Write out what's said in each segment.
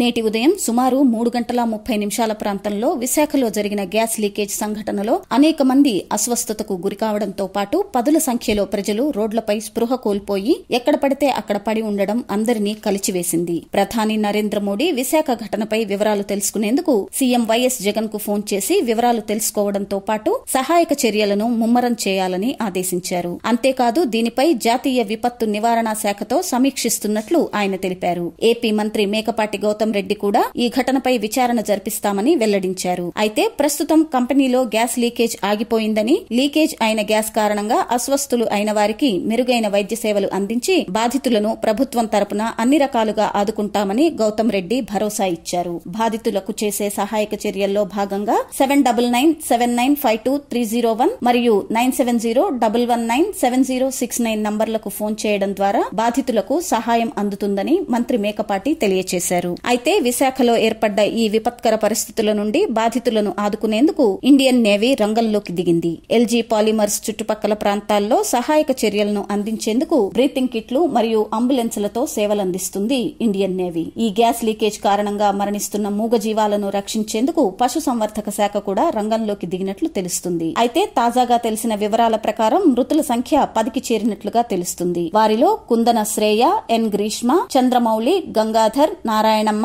నేటి ఉదయం సుమారు మూడు గంటల ముప్పై నిమిషాల ప్రాంతంలో విశాఖలో జరిగిన గ్యాస్ లీకేజ్ సంఘటనలో అనేక మంది అస్వస్థతకు గురికావడంతో పాటు పదుల సంఖ్యలో ప్రజలు రోడ్లపై స్పృహ కోల్పోయి ఎక్కడ పడితే అక్కడ పడి ఉండడం అందరినీ కలిచివేసింది ప్రధాని నరేంద్ర మోడీ విశాఖ ఘటనపై వివరాలు తెలుసుకునేందుకు సీఎం వైఎస్ జగన్ కు ఫోన్ చేసి వివరాలు తెలుసుకోవడంతో పాటు సహాయక చర్యలను ముమ్మరం చేయాలని ఆదేశించారు అంతేకాదు దీనిపై జాతీయ విపత్తు నివారణ శాఖతో సమీక్షిస్తున్నట్లు ఆయన తెలిపారు ఏపీ మంత్రి మేకపాటి గౌతమ్ గౌతమ్ రెడ్డి కూడా ఈ ఘటనపై విచారణ జరిపిస్తామని వెల్లడించారు అయితే ప్రస్తుతం కంపెనీలో గ్యాస్ లీకేజ్ ఆగిపోయిందని లీకేజ్ అయిన గ్యాస్ కారణంగా అస్వస్థులు అయిన వారికి మెరుగైన వైద్య సేవలు అందించి బాధితులను ప్రభుత్వం తరపున అన్ని రకాలుగా ఆదుకుంటామని గౌతమ్ రెడ్డి భరోసా ఇచ్చారు బాధితులకు చేసే సహాయక చర్యల్లో భాగంగా seven double nine seven nine five two three zero one మరియు nine seven zero double one nine seven zero six nine నంబర్లకు ఫోన్ చేయడం ద్వారా బాధితులకు సహాయం అందుతుందని మంత్రి మేకపాటి తెలియజేశారు అయితే విశాఖలో ఏర్పడ్డ ఈ విపత్కర పరిస్థితుల నుండి బాధితులను ఆదుకునేందుకు ఇండియన్ నేవీ రంగంలోకి దిగింది ఎల్జీ పాలిమర్స్ చుట్టుపక్కల ప్రాంతాల్లో సహాయక చర్యలను అందించేందుకు బ్రీతింగ్ కిట్లు మరియు అంబులెన్స్లతో సేవలందిస్తుంది ఇండియన్ నేవీ ఈ గ్యాస్ లీకేజ్ కారణంగా మరణిస్తున్న మూగ జీవాలను రక్షించేందుకు పశు సంవర్ధక శాఖ కూడా రంగంలోకి దిగినట్లు తెలుస్తుంది అయితే తాజాగా తెలిసిన వివరాల ప్రకారం మృతుల సంఖ్య పదికి చేరినట్లుగా తెలుస్తుంది వారిలో కుందన శ్రేయ ఎన్ గ్రీష్మ చంద్రమౌళి గంగాధర్ నారాయణమ్మ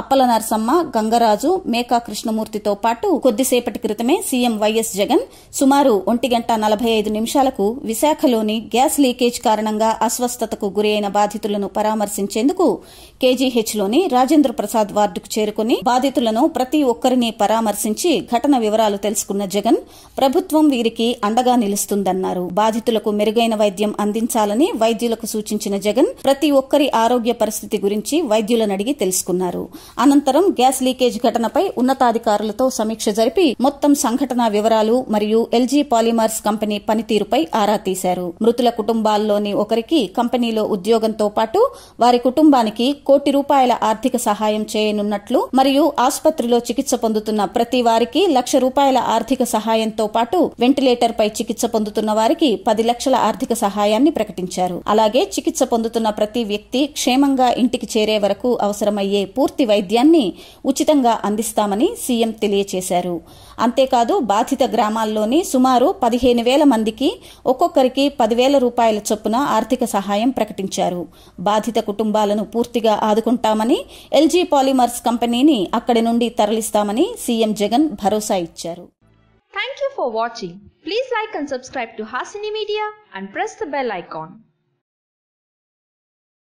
అప్పల నరసమ్మ గంగరాజు మేకా కృష్ణమూర్తితో పాటు కొద్దిసేపటి క్రితమే సీఎం వైఎస్ జగన్ సుమారు ఒంటి గంట నలభై ఐదు నిమిషాలకు విశాఖలోని గ్యాస్ లీకేజ్ కారణంగా అస్వస్థతకు గురైన బాధితులను పరామర్శించేందుకు కేజీహెచ్లోని రాజేంద్ర ప్రసాద్ వార్డుకు చేరుకుని బాధితులను ప్రతి ఒక్కరిని పరామర్శించి ఘటన వివరాలు తెలుసుకున్న జగన్ ప్రభుత్వం వీరికి అండగా నిలుస్తుందన్నారు బాధితులకు మెరుగైన వైద్యం అందించాలని వైద్యులకు సూచించిన జగన్ ప్రతి ఒక్కరి ఆరోగ్య పరిస్థితి గురించి వైద్యులను అడిగి తెలుసుకున్నారు తెలుసుకున్నారు అనంతరం గ్యాస్ లీకేజ్ ఘటనపై ఉన్నతాధికారులతో సమీక్ష జరిపి మొత్తం సంఘటన వివరాలు మరియు ఎల్జీ పాలిమర్స్ కంపెనీ పనితీరుపై ఆరా తీశారు మృతుల కుటుంబాల్లోని ఒకరికి కంపెనీలో ఉద్యోగంతో పాటు వారి కుటుంబానికి కోటి రూపాయల ఆర్థిక సహాయం చేయనున్నట్లు మరియు ఆసుపత్రిలో చికిత్స పొందుతున్న ప్రతి వారికి లక్ష రూపాయల ఆర్థిక సహాయంతో పాటు వెంటిలేటర్ పై చికిత్స పొందుతున్న వారికి పది లక్షల ఆర్థిక సహాయాన్ని ప్రకటించారు అలాగే చికిత్స పొందుతున్న ప్రతి వ్యక్తి క్షేమంగా ఇంటికి చేరే వరకు అవసరమయ్యే చేసే పూర్తి వైద్యాన్ని ఉచితంగా అందిస్తామని సీఎం తెలియచేశారు అంతేకాదు బాధిత గ్రామాల్లోని సుమారు పదిహేను వేల మందికి ఒక్కొక్కరికి పదివేల రూపాయల చొప్పున ఆర్థిక సహాయం ప్రకటించారు బాధిత కుటుంబాలను పూర్తిగా ఆదుకుంటామని ఎల్జీ పాలిమర్స్ కంపెనీని అక్కడి నుండి తరలిస్తామని సీఎం జగన్ భరోసా ఇచ్చారు thank you for watching please like and subscribe to Hasini media and press the bell icon